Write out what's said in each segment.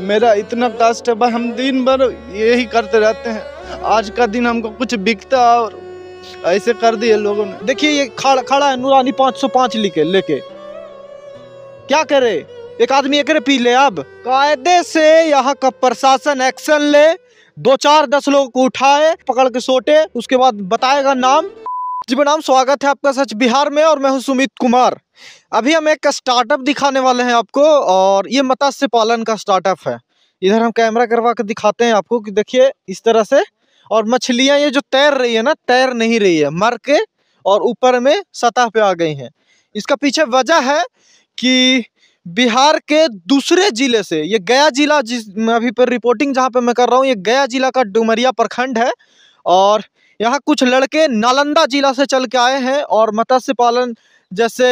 मेरा इतना कष्ट है भाई हम दिन भर यही करते रहते हैं आज का दिन हमको कुछ बिकता और ऐसे कर दिए लोगों ने देखिए ये खड़ा खड़ा है नूरानी पाँच सौ पाँच लिखे लेके क्या करे एक आदमी एक पी ले अब कायदे से यहाँ का प्रशासन एक्शन ले दो चार दस लोग को उठाए पकड़ के सोटे उसके बाद बताएगा नाम जी मैम स्वागत है आपका सच बिहार में और मैं हूं सुमित कुमार अभी हम एक स्टार्टअप दिखाने वाले हैं आपको और ये मत्स्य पालन का स्टार्टअप है इधर हम कैमरा करवा के दिखाते हैं आपको कि देखिए इस तरह से और मछलियां ये जो तैर रही है ना तैर नहीं रही है मर के और ऊपर में सतह पे आ गई हैं इसका पीछे वजह है कि बिहार के दूसरे जिले से ये गया जिला जिस अभी पर रिपोर्टिंग जहाँ पर मैं कर रहा हूँ ये गया जिला का डुमरिया प्रखंड है और यहाँ कुछ लड़के नालंदा जिला से चल के आए हैं और मत्स्य पालन जैसे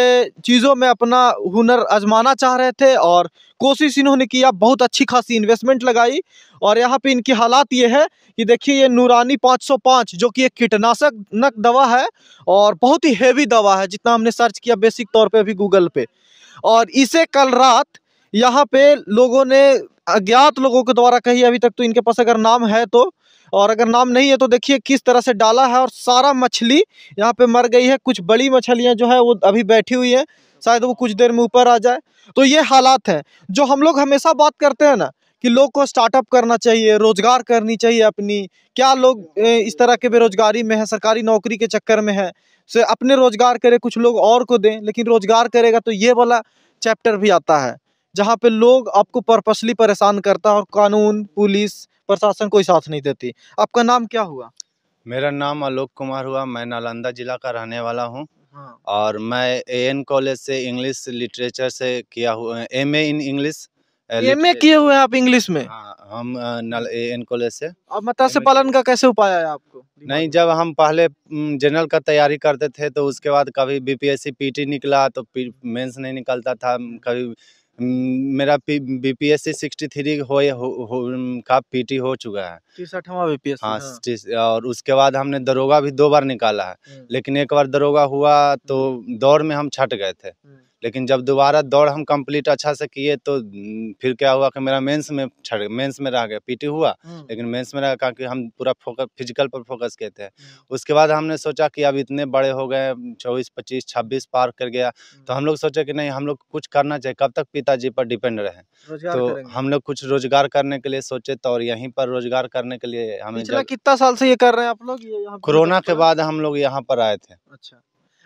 चीज़ों में अपना हुनर आजमाना चाह रहे थे और कोशिश इन्होंने किया बहुत अच्छी खासी इन्वेस्टमेंट लगाई और यहाँ पे इनकी हालात ये है कि देखिए ये नूरानी 505 जो कि एक कीटनाशक नक दवा है और बहुत ही हेवी दवा है जितना हमने सर्च किया बेसिक तौर पे अभी गूगल पे और इसे कल रात यहाँ पे लोगों ने अज्ञात लोगों के द्वारा कही अभी तक तो इनके पास अगर नाम है तो और अगर नाम नहीं है तो देखिए किस तरह से डाला है और सारा मछली यहाँ पे मर गई है कुछ बड़ी मछलियाँ जो है वो अभी बैठी हुई है शायद वो कुछ देर में ऊपर आ जाए तो ये हालात है जो हम लोग हमेशा बात करते हैं ना कि लोग को स्टार्टअप करना चाहिए रोज़गार करनी चाहिए अपनी क्या लोग इस तरह के बेरोजगारी में है सरकारी नौकरी के चक्कर में है से अपने रोज़गार करे कुछ लोग और को दें लेकिन रोज़गार करेगा तो ये वाला चैप्टर भी आता है जहाँ पे लोग आपको पर्पसली परेशान करता है और कानून पुलिस प्रशासन कोई साथ नहीं देती आपका नाम क्या हुआ मेरा नाम आलोक कुमार हुआ मैं नालंदा जिला का रहने वाला हूँ हाँ। और मैं ए एन कॉलेज से इंग्लिश लिटरेचर से किया हुआ M in English M A किए हुए हैं आप इंग्लिश में हाँ, हम नल ए एन कॉलेज से अब मत्स्य पालन का कैसे उपाय है आपको नहीं जब हम पहले जनरल का तैयारी करते थे तो उसके बाद कभी बीपीएससी पीटी निकला तो मेंस नहीं निकलता था कभी मेरा B P S C sixty three हो, हो, का पीटी हो चुका है तिरसठवा बी पी हाँ।, हाँ। और उसके बाद हमने दरोगा भी दो बार निकाला है हम्म। लेकिन एक बार दरोगा हुआ तो हम्म। दौड़ में हम छट गए थे हम्म। लेकिन जब दोबारा दौड़ हम कंप्लीट अच्छा से किए तो फिर क्या हुआ कि मेरा मेंस में छड़ मेंस में रह गया पीटी हुआ लेकिन मेंस में रह क्योंकि हम पूरा फोकस फिजिकल पर फोकस किए थे उसके बाद हमने सोचा कि अब इतने बड़े हो गए चौबीस पच्चीस छब्बीस पार कर गया तो हम लोग सोचे कि नहीं हम लोग कुछ करना चाहिए कब तक पिताजी पर डिपेंड रहे तो हम लोग कुछ रोजगार करने के लिए सोचे तो और यहीं पर रोजगार करने के लिए हमें कितना साल से ये कर रहे हैं आप लोग कोरोना के बाद हम लोग यहाँ पर आए थे अच्छा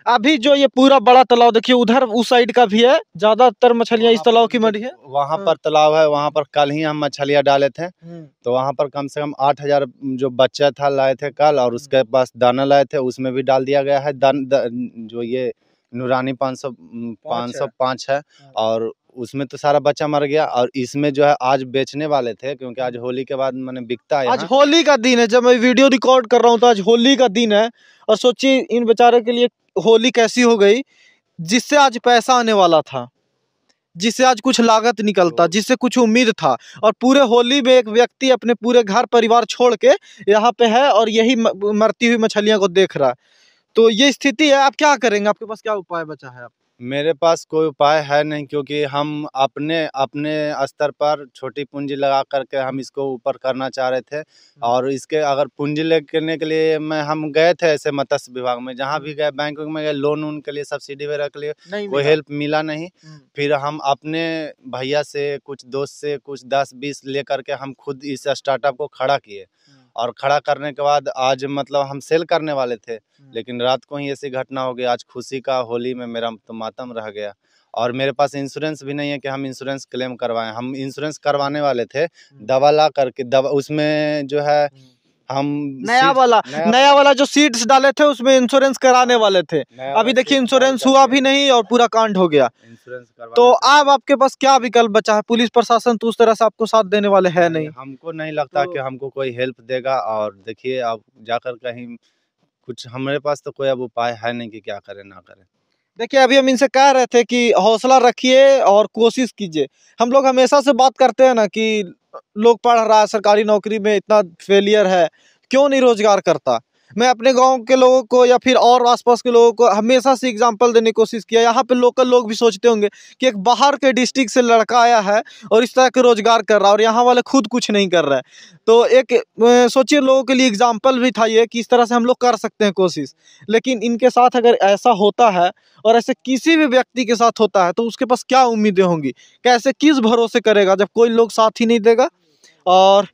अभी जो ये पूरा बड़ा तालाब देखिए उधर उस साइड का भी है ज्यादातर मछलियाँ इस तालाब की मरी है वहाँ हाँ। पर तालाब है वहाँ पर कल ही हम मछलियाँ डाले थे हम्म। तो वहाँ पर कम से कम आठ हजार जो बच्चा था लाए थे कल और हम्म। उसके पास दाना लाए थे उसमें भी डाल दिया गया है दान द, जो ये नूरानी पाँच सौ पाँच सौ पाँच है हाँ। और उसमें तो सारा बच्चा मर गया और इसमें जो है आज बेचने वाले थे क्योंकि आज हाँ। होली के बाद मैंने बिकता है आज होली का दिन है जब मैं वीडियो रिकॉर्ड कर रहा हूँ तो आज होली का दिन है और सोचिए इन बेचारों के लिए होली कैसी हो गई जिससे आज पैसा आने वाला था जिससे आज कुछ लागत निकलता तो जिससे कुछ उम्मीद था और पूरे होली में एक व्यक्ति अपने पूरे घर परिवार छोड़ के यहाँ पे है और यही मरती हुई मछलियाँ को देख रहा है तो ये स्थिति है आप क्या करेंगे आपके पास क्या उपाय बचा है आप मेरे पास कोई उपाय है नहीं क्योंकि हम अपने अपने स्तर पर छोटी पूंजी लगा करके हम इसको ऊपर करना चाह रहे थे हम्म। और इसके अगर पूंजी ले करने के लिए मैं हम गए थे ऐसे मत्स्य विभाग में जहाँ भी हम्म। गए बैंक में गए लोन उन के लिए सब्सिडी वगैरह के लिए कोई हेल्प मिला नहीं हम्म। फिर हम अपने भैया से कुछ दोस्त से कुछ दस बीस ले करके हम खुद इस स्टार्टअप को खड़ा किए और खड़ा करने के बाद आज मतलब हम सेल करने वाले थे लेकिन रात को ही ऐसी घटना हो गई आज खुशी का होली में मेरा तो मातम रह गया और मेरे पास इंश्योरेंस भी नहीं है कि हम इंश्योरेंस क्लेम करवाएं हम इंश्योरेंस करवाने वाले थे दवा ला करके दवा उसमें जो है हम नया वाला नया, नया वाला जो सीट्स डाले थे उसमें इंश्योरेंस कराने वाले थे अभी देखिए इंश्योरेंस हुआ भी नहीं और पूरा कांड हो गया तो अब आपके पास क्या विकल्प बचा है पुलिस प्रशासन तो उस तरह से आपको साथ देने वाले है नहीं हमको नहीं लगता तो, कि हमको कोई हेल्प देगा और देखिए आप जाकर कहीं कुछ हमारे पास तो कोई अब उपाय है नहीं की क्या करे ना करें देखिए अभी हम इनसे कह रहे थे कि हौसला रखिए और कोशिश कीजिए हम लोग हमेशा से बात करते हैं ना कि लोग पढ़ रहा है सरकारी नौकरी में इतना फेलियर है क्यों नहीं रोजगार करता मैं अपने गांव के लोगों को या फिर और आसपास के लोगों को हमेशा से एग्जांपल देने की कोशिश किया यहाँ पे लोकल लोग भी सोचते होंगे कि एक बाहर के डिस्ट्रिक्ट से लड़का आया है और इस तरह के रोज़गार कर रहा है और यहाँ वाले खुद कुछ नहीं कर रहा है तो एक सोचिए लोगों के लिए एग्ज़ाम्पल भी था ये कि इस तरह से हम लोग कर सकते हैं कोशिश लेकिन इनके साथ अगर ऐसा होता है और ऐसे किसी भी व्यक्ति के साथ होता है तो उसके पास क्या उम्मीदें होंगी कैसे किस भरोसे करेगा जब कोई लोग साथ ही नहीं देगा और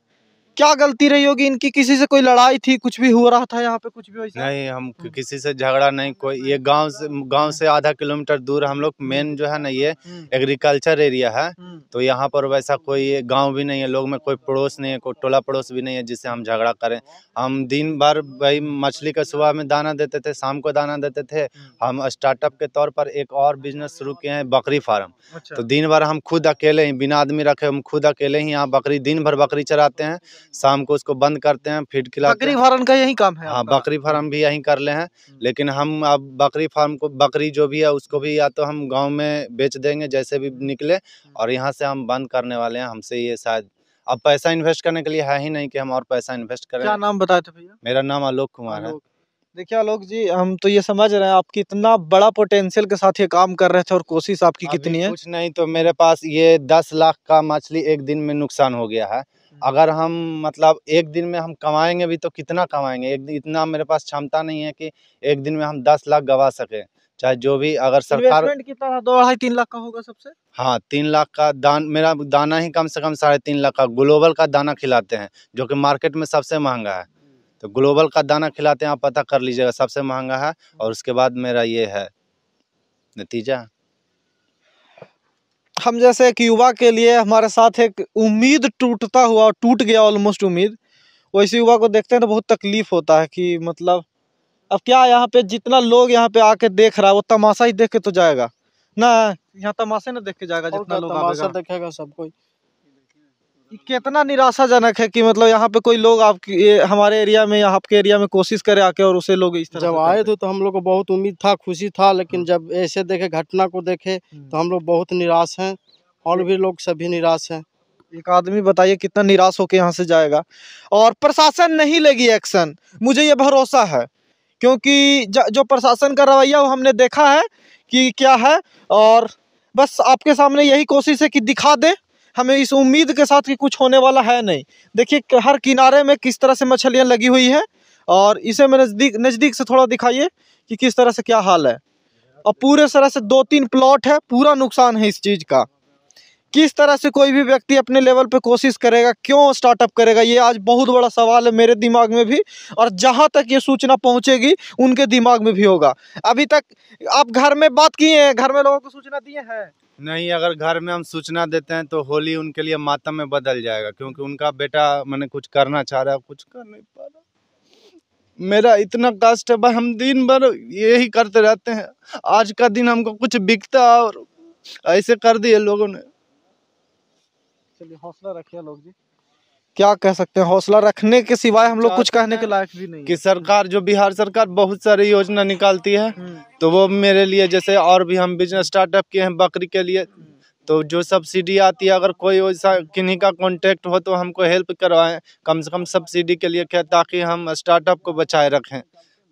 क्या गलती रही होगी इनकी किसी से कोई लड़ाई थी कुछ भी हो रहा था यहाँ पे कुछ भी वैसा नहीं हम हम्म। किसी से झगड़ा नहीं कोई ये गांव से गांव से आधा किलोमीटर दूर हम लोग मेन हम्म। जो है ना ये एग्रीकल्चर हम्म। एरिया है तो यहाँ पर वैसा कोई गांव भी नहीं है लोग में कोई पड़ोस नहीं है कोई टोला पड़ोस भी नहीं है जिससे हम झगड़ा करें हम दिन भर भाई मछली का सुबह में दाना देते थे शाम को दाना देते थे हम स्टार्टअप के तौर पर एक और बिजनेस शुरू किए हैं बकरी फार्म अच्छा। तो दिन भर हम खुद अकेले ही बिना आदमी रखे हम खुद अकेले ही यहाँ बकरी दिन भर बकरी चराते हैं शाम को उसको बंद करते हैं फीड खिला बकरी फार्म का यही काम है हाँ बकरी फार्म भी यही कर ले हैं हम्म। लेकिन हम अब बकरी फार्म को बकरी जो भी है उसको भी या तो हम गाँव में बेच देंगे जैसे भी निकले हम्म। और यहाँ से हम बंद करने वाले हैं हमसे ये शायद अब पैसा इन्वेस्ट करने के लिए है ही नहीं की हम और पैसा इन्वेस्ट करें क्या नाम बताए थे भैया मेरा नाम आलोक कुमार है देखिए आलोक जी हम तो ये समझ रहे हैं आप कितना बड़ा पोटेंशियल के साथ ये काम कर रहे थे और कोशिश आपकी कितनी है कुछ नहीं तो मेरे पास ये दस लाख का मछली एक दिन में नुकसान हो गया है हम्म। अगर हम मतलब एक दिन में हम कमाएंगे भी तो कितना कमाएंगे एक दिन इतना मेरे पास क्षमता नहीं है कि एक दिन में हम दस लाख गवा सके चाहे जो भी अगर सरकार कितना दो अढ़ाई तीन लाख का होगा सबसे हाँ तीन लाख का दान मेरा दाना ही कम से कम साढ़े तीन लाख का ग्लोबल का दाना खिलाते हैं जो कि मार्केट में सबसे महंगा है हम्म। तो ग्लोबल का दाना खिलाते हैं आप पता कर लीजिएगा सबसे महंगा है और उसके बाद मेरा ये है नतीजा हम जैसे एक युवा के लिए हमारे साथ एक उम्मीद टूटता हुआ टूट गया ऑलमोस्ट उम्मीद वैसे युवा को देखते हैं तो बहुत तकलीफ़ होता है कि मतलब अब क्या यहाँ पे जितना लोग यहाँ पे आके देख रहा है वो तमाशा ही देख के तो जाएगा ना यहाँ तमाशा ना देख के जाएगा जितना लोग तमाशा देखेगा सब कोई कितना निराशाजनक है कि मतलब यहाँ पे कोई लोग आपके हमारे एरिया में या आपके एरिया में कोशिश करे आके और उसे लोग इस तरह जब आए थे तो हम लोग को बहुत उम्मीद था खुशी था लेकिन हाँ। जब ऐसे देखे घटना को देखे हम्म। तो हम लोग बहुत निराश हैं और भी लोग सभी निराश हैं एक आदमी बताइए कितना निराश होकर यहाँ से जाएगा और प्रशासन नहीं लेगी एक्शन मुझे ये भरोसा है क्योंकि जो प्रशासन का रवैया वो हमने देखा है कि क्या है और बस आपके सामने यही कोशिश है कि दिखा दें हमें इस उम्मीद के साथ कि कुछ होने वाला है नहीं देखिए हर किनारे में किस तरह से मछलियाँ लगी हुई है और इसे मैं नज़दीक नज़दीक से थोड़ा दिखाइए कि किस तरह से क्या हाल है और पूरे तरह से दो तीन प्लॉट है पूरा नुकसान है इस चीज़ का किस तरह से कोई भी व्यक्ति अपने लेवल पे कोशिश करेगा क्यों स्टार्टअप करेगा ये आज बहुत बड़ा सवाल है मेरे दिमाग में भी और जहाँ तक ये सूचना पहुँचेगी उनके दिमाग में भी होगा अभी तक आप घर में बात किए हैं घर में लोगों को सूचना दिए हैं नहीं अगर घर में हम सूचना देते हैं तो होली उनके लिए मातम में बदल जाएगा क्योंकि उनका बेटा मैंने कुछ करना चाह रहा है कुछ कर नहीं पा रहा मेरा इतना कष्ट है भाई हम दिन भर यही करते रहते हैं आज का दिन हमको कुछ बिकता और ऐसे कर दिए लोगों ने चलिए हौसला रखिए लोग जी क्या कह सकते हैं हौसला रखने के सिवाय हम लोग कुछ कहने के लायक भी नहीं कि सरकार जो बिहार सरकार बहुत सारी योजना निकालती है हम्म। तो वो मेरे लिए जैसे और भी हम बिजनेस स्टार्टअप किए हैं बकरी के लिए हम्म। तो जो सब्सिडी आती है अगर कोई वैसा किन्हीं का कांटेक्ट हो तो हमको हेल्प करवाएं कम से कम सब्सिडी के लिए क्या ताकि हम स्टार्टअप को बचाए रखें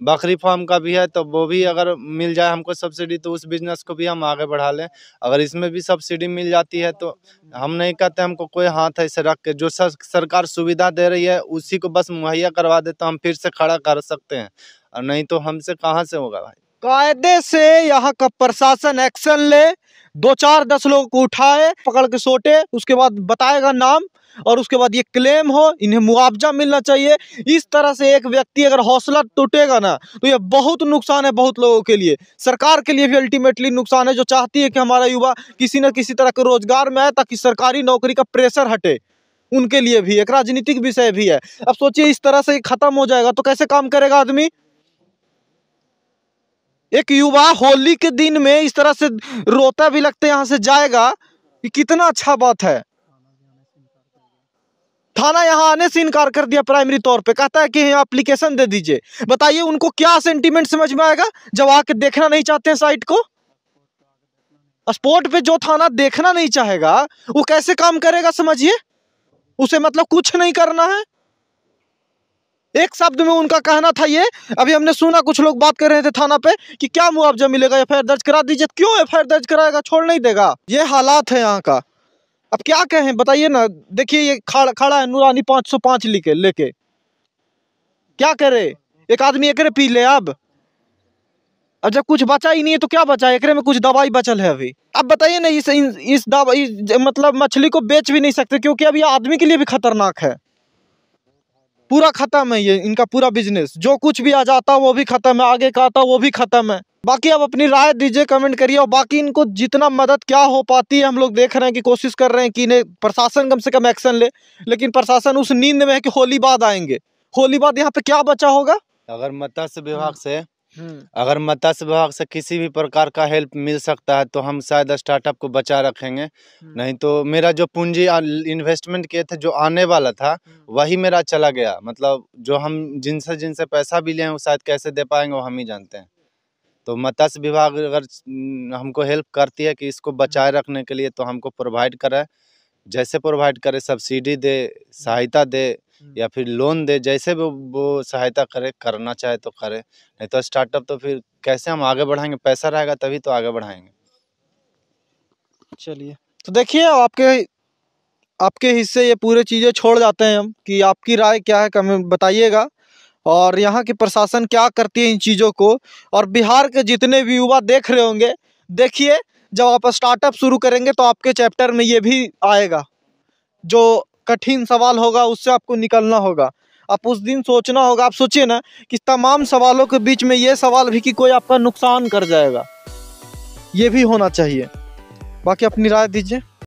बकरी फार्म का भी है तो वो भी अगर मिल जाए हमको सब्सिडी तो उस बिजनेस को भी हम आगे बढ़ा लें अगर इसमें भी सब्सिडी मिल जाती है तो हम नहीं कहते हमको कोई हाथ ऐसे रख के जो सरकार सुविधा दे रही है उसी को बस मुहैया करवा दे तो हम फिर से खड़ा कर सकते हैं और नहीं तो हमसे कहाँ से होगा भाई कायदे से यहाँ का प्रशासन एक्शन ले दो चार दस लोगों को उठाए पकड़ के सोटे उसके बाद बताएगा नाम और उसके बाद ये क्लेम हो इन्हें मुआवजा मिलना चाहिए इस तरह से एक व्यक्ति अगर हौसला टूटेगा ना तो ये बहुत नुकसान है बहुत लोगों के लिए सरकार के लिए भी अल्टीमेटली नुकसान है जो चाहती है कि हमारा युवा किसी न किसी तरह के रोजगार में आए ताकि सरकारी नौकरी का प्रेशर हटे उनके लिए भी एक राजनीतिक विषय भी है अब सोचिए इस तरह से खत्म हो जाएगा तो कैसे काम करेगा आदमी एक युवा होली के दिन में इस तरह से रोता भी लगता है यहाँ से जाएगा कि कितना अच्छा बात है थाना यहाँ आने से इनकार कर दिया प्राइमरी तौर पे कहता है कि यहाँ एप्लीकेशन दे दीजिए बताइए उनको क्या सेंटीमेंट समझ में आएगा जब आके देखना नहीं चाहते हैं साइट को स्पोर्ट पे जो थाना देखना नहीं चाहेगा वो कैसे काम करेगा समझिए उसे मतलब कुछ नहीं करना है एक शब्द में उनका कहना था ये अभी हमने सुना कुछ लोग बात कर रहे थे थाना पे कि क्या मुआवजा मिलेगा एफ दर्ज करा दीजिए क्यों एफ दर्ज कराएगा छोड़ नहीं देगा ये हालात है यहाँ का अब क्या कहें बताइए ना देखिए ये खड़ा खड़ा है नूरानी पाँच सौ पाँच लेके लेके क्या करे एक आदमी एकरे पी ले अब अब जब कुछ बचा ही नहीं है तो क्या बचा है एकरे में कुछ दवाई बचल है अभी अब बताइए ना इस इस दवाई मतलब मछली को बेच भी नहीं सकते क्योंकि अभी आदमी के लिए भी खतरनाक है पूरा खत्म है ये इनका पूरा बिजनेस जो कुछ भी आ जाता है वो भी खत्म है आगे का आता वो भी खत्म है बाकी आप अपनी राय दीजिए कमेंट करिए और बाकी इनको जितना मदद क्या हो पाती है हम लोग देख रहे हैं कि कोशिश कर रहे हैं कि इन्हें प्रशासन कम से कम एक्शन ले लेकिन प्रशासन उस नींद में है कि होली बाद आएंगे होली बाद यहाँ पे क्या बचा होगा अगर मत्स्य विभाग से हम्म। अगर मत्स्य विभाग से किसी भी प्रकार का हेल्प मिल सकता है तो हम शायद स्टार्टअप को बचा रखेंगे हम्म। नहीं तो मेरा जो पूंजी इन्वेस्टमेंट किए थे जो आने वाला था हम्म। वही मेरा चला गया मतलब जो हम जिनसे जिनसे पैसा भी लें वो शायद कैसे दे पाएंगे वो हम ही जानते हैं तो मत्स्य विभाग अगर हमको हेल्प करती है कि इसको बचाए रखने के लिए तो हमको प्रोवाइड करे जैसे प्रोवाइड करे सब्सिडी दे सहायता दे हम्म। या फिर लोन दे जैसे भी वो सहायता करे करना चाहे तो करे नहीं तो स्टार्टअप तो फिर कैसे हम आगे बढ़ाएंगे पैसा रहेगा तभी तो आगे बढ़ाएंगे चलिए तो देखिए आपके आपके हिस्से ये पूरे चीज़ें छोड़ जाते हैं हम कि आपकी राय क्या है कमें बताइएगा और यहाँ के प्रशासन क्या करती है इन चीज़ों को और बिहार के जितने भी युवा देख रहे होंगे देखिए जब आप स्टार्टअप शुरू करेंगे तो आपके चैप्टर में ये भी आएगा जो कठिन सवाल होगा उससे आपको निकलना होगा आप उस दिन सोचना होगा आप सोचिए ना कि तमाम सवालों के बीच में ये सवाल भी कि कोई आपका नुकसान कर जाएगा ये भी होना चाहिए बाकी अपनी राय दीजिए